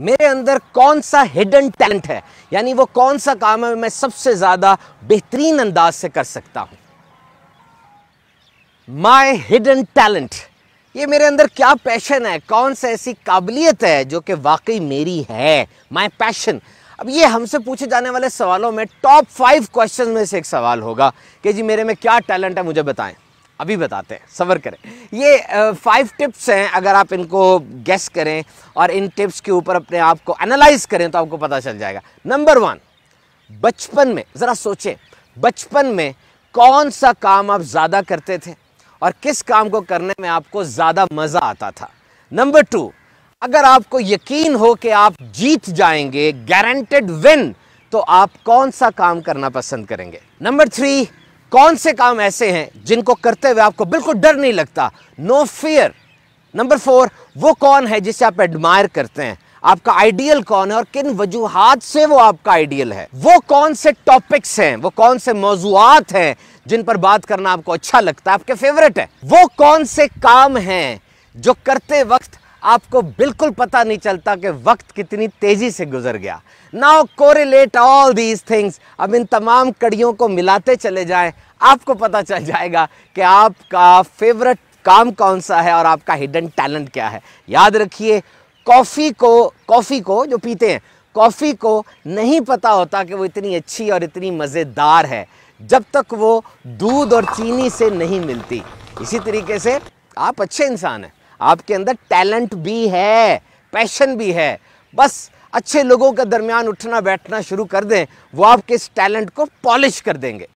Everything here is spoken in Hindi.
मेरे अंदर कौन सा हिडन टैलेंट है यानी वो कौन सा काम है मैं सबसे ज़्यादा बेहतरीन अंदाज से कर सकता हूं माई हिडन टैलेंट ये मेरे अंदर क्या पैशन है कौन सा ऐसी काबिलियत है जो कि वाकई मेरी है माई पैशन अब ये हमसे पूछे जाने वाले सवालों में टॉप फाइव क्वेश्चन में से एक सवाल होगा कि जी मेरे में क्या टैलेंट है मुझे बताएं अभी बताते हैं सबर करें ये फाइव टिप्स हैं अगर आप इनको गेस करें और इन टिप्स के ऊपर अपने आप को एनालाइज करें तो आपको पता चल जाएगा नंबर वन बचपन में ज़रा सोचें बचपन में कौन सा काम आप ज़्यादा करते थे और किस काम को करने में आपको ज़्यादा मज़ा आता था नंबर टू अगर आपको यकीन हो कि आप जीत जाएंगे गारंटेड विन तो आप कौन सा काम करना पसंद करेंगे नंबर थ्री कौन से काम ऐसे हैं जिनको करते हुए आपको बिल्कुल डर नहीं लगता नो फियर नंबर फोर वो कौन है जिसे आप एडमायर करते हैं आपका आइडियल कौन है और किन वजूहत से वो आपका आइडियल है वो कौन से टॉपिक्स हैं वो कौन से मौजूद हैं जिन पर बात करना आपको अच्छा लगता है आपके फेवरेट है वो कौन से काम हैं जो करते वक्त आपको बिल्कुल पता नहीं चलता कि वक्त कितनी तेज़ी से गुजर गया now correlate all these things अब इन तमाम कड़ियों को मिलाते चले जाएं आपको पता चल जाएगा कि आपका फेवरेट काम कौन सा है और आपका हिडन टैलेंट क्या है याद रखिए कॉफ़ी को कॉफ़ी को जो पीते हैं कॉफ़ी को नहीं पता होता कि वो इतनी अच्छी और इतनी मज़ेदार है जब तक वो दूध और चीनी से नहीं मिलती इसी तरीके से आप अच्छे इंसान हैं आपके अंदर टैलेंट भी है पैशन भी है बस अच्छे लोगों के दरमियान उठना बैठना शुरू कर दें वो आपके इस टैलेंट को पॉलिश कर देंगे